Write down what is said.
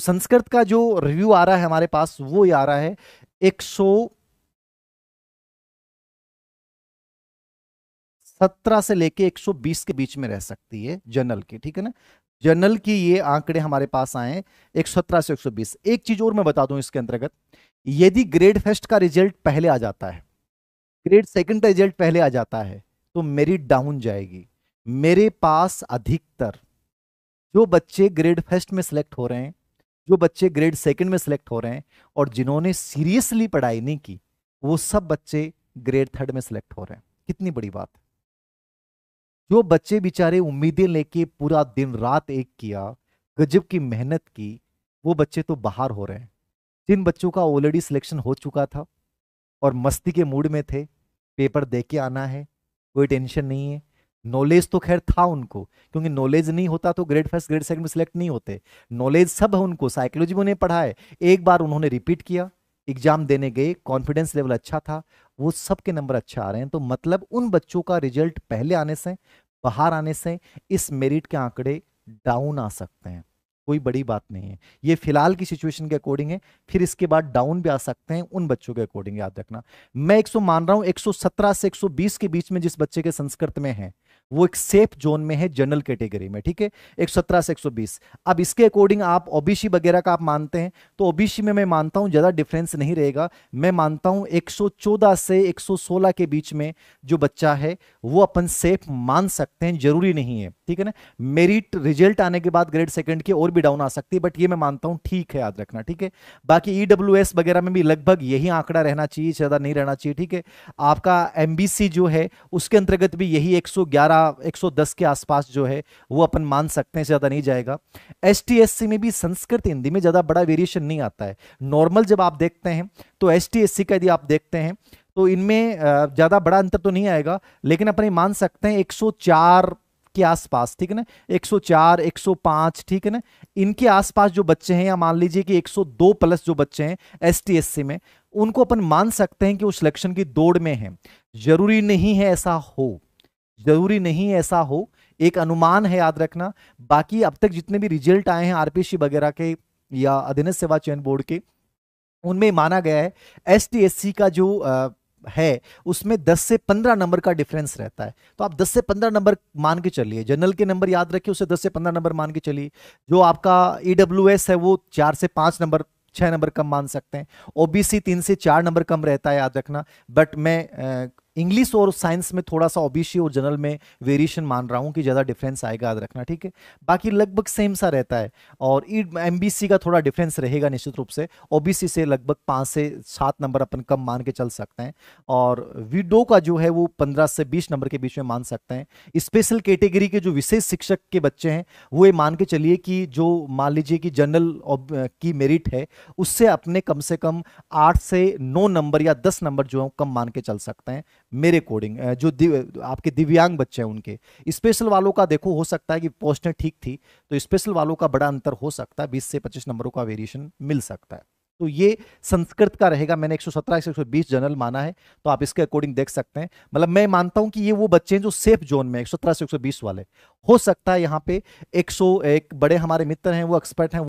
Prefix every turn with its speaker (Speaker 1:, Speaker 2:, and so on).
Speaker 1: संस्कृत का जो रिव्यू आ रहा है हमारे पास वो ये आ रहा है एक सत्रह से लेके एक सौ बीस के बीच में रह सकती है जनरल के ठीक है ना जनरल की ये आंकड़े हमारे पास आए एक सत्रह से एक सौ बीस एक चीज और मैं बता दूं इसके अंतर्गत यदि ग्रेड फर्स्ट का रिजल्ट पहले आ जाता है ग्रेड सेकंड का रिजल्ट पहले आ जाता है तो मेरिट डाउन जाएगी मेरे पास अधिकतर जो बच्चे ग्रेड फर्स्ट में सिलेक्ट हो रहे हैं जो बच्चे ग्रेड सेकंड में सिलेक्ट हो रहे हैं और जिन्होंने सीरियसली पढ़ाई नहीं की वो सब बच्चे ग्रेड थर्ड में सिलेक्ट हो रहे हैं कितनी बड़ी बात जो बच्चे बेचारे उम्मीदें लेके पूरा दिन रात एक किया गजब की मेहनत की वो बच्चे तो बाहर हो रहे हैं जिन बच्चों का ऑलरेडी सिलेक्शन हो चुका था और मस्ती के मूड में थे पेपर दे के आना है कोई टेंशन नहीं है नॉलेज तो खैर था उनको क्योंकि नॉलेज नहीं होता तो ग्रेड फर्स्ट ग्रेड सेकंड में सिलेक्ट नहीं होते नॉलेज सब है उनको साइकोलॉजी में उन्हें पढ़ा है एक बार उन्होंने रिपीट किया एग्जाम देने गए कॉन्फिडेंस लेवल अच्छा था वो सब के नंबर अच्छा आ रहे हैं तो मतलब उन बच्चों का रिजल्ट पहले आने से बाहर आने से इस मेरिट के आंकड़े डाउन आ सकते हैं कोई बड़ी बात नहीं है ये फिलहाल की सिचुएशन के अकॉर्डिंग है फिर इसके बाद डाउन भी आ सकते हैं उन बच्चों के अकॉर्डिंग याद रखना मैं 100 मान रहा हूं 117 से 120 के बीच में जिस बच्चे के संस्कृत में है वो एक सेफ जोन में है जनरल कैटेगरी में ठीक है एक सत्रह से एक सौ बीस अब इसके अकॉर्डिंग आप ओबीसी वगैरह का आप मानते हैं तो ओबीसी में मैं मानता हूं ज्यादा डिफरेंस नहीं रहेगा मैं मानता हूं एक सौ चौदह से एक सौ सोलह के बीच में जो बच्चा है वो अपन सेफ मान सकते हैं जरूरी नहीं है ठीक है ना मेरिट रिजल्ट आने के बाद ग्रेड सेकंड की और भी डाउन आ सकती है बट ये मैं मानता हूं ठीक है याद रखना ठीक है बाकी ईडब्ल्यू e वगैरह में भी लगभग यही आंकड़ा रहना चाहिए ज़्यादा नहीं रहना चाहिए ठीक है आपका एम जो है उसके अंतर्गत भी यही एक सौ के आसपास जो है वो अपन मान सकते हैं ज़्यादा नहीं जाएगा एस में भी संस्कृत हिंदी में ज़्यादा बड़ा वेरिएशन नहीं आता है नॉर्मल जब आप देखते हैं तो एस टी का यदि आप देखते हैं तो इनमें ज़्यादा बड़ा अंतर तो नहीं आएगा लेकिन अपन ये मान सकते हैं के आसपास ठीक है ना 104 105 ठीक है ना इनके आसपास जो बच्चे हैं या मान लीजिए कि 102 प्लस जो बच्चे हैं एस एसटीएससी में उनको अपन मान सकते हैं कि वो सिलेक्शन की दौड़ में हैं जरूरी नहीं है ऐसा हो जरूरी नहीं ऐसा हो एक अनुमान है याद रखना बाकी अब तक जितने भी रिजल्ट आए हैं आरपीसी वगैरह के या अधीन सेवा चयन बोर्ड के उनमें माना गया है एस का जो आ, है उसमें 10 से 15 नंबर का डिफरेंस रहता है तो आप 10 से 15 नंबर मान के चलिए जनरल के नंबर याद रखिए उसे 10 से 15 नंबर मान के चलिए जो आपका ई है वो चार से पाँच नंबर छः नंबर कम मान सकते हैं ओबीसी तीन से चार नंबर कम रहता है याद रखना बट मैं इंग्लिश और साइंस में थोड़ा सा ओबीसी और जनरल में वेरिएशन मान रहा हूँ कि ज़्यादा डिफरेंस आएगा याद रखना ठीक है बाकी लगभग सेम सा रहता है और एम का थोड़ा डिफरेंस रहेगा निश्चित रूप से ओ से लगभग पाँच से सात नंबर अपन कम मान के चल सकते हैं और विडो का जो है वो पंद्रह से बीस नंबर के बीच में मान सकते हैं स्पेशल कैटेगरी के जो विशेष शिक्षक के बच्चे हैं वो ये मान के चलिए कि जो मान लीजिए कि जनरल की मेरिट है उससे अपने कम से कम आठ से नौ नंबर या दस नंबर जो है कम मान के चल सकते हैं मेरे कोडिंग जो दिव, आपके दिव्यांग बच्चे हैं उनके स्पेशल वालों का देखो हो सकता है कि पोस्टें ठीक थी तो स्पेशल वालों का बड़ा अंतर हो सकता है बीस से पच्चीस नंबरों का वेरिएशन मिल सकता है तो ये संस्कृत का रहेगा मैंने 117 से 120 जनरल माना है तो आप इसके अकॉर्डिंग देख सकते हैं मतलब मैं मानता हूं कि ये वो बच्चे हैं जो सेफ जोन में 117 से 120 वाले हो सकता है यहाँ पे 100 एक बड़े हमारे मित्र हैं वो एक्सपर्ट हैं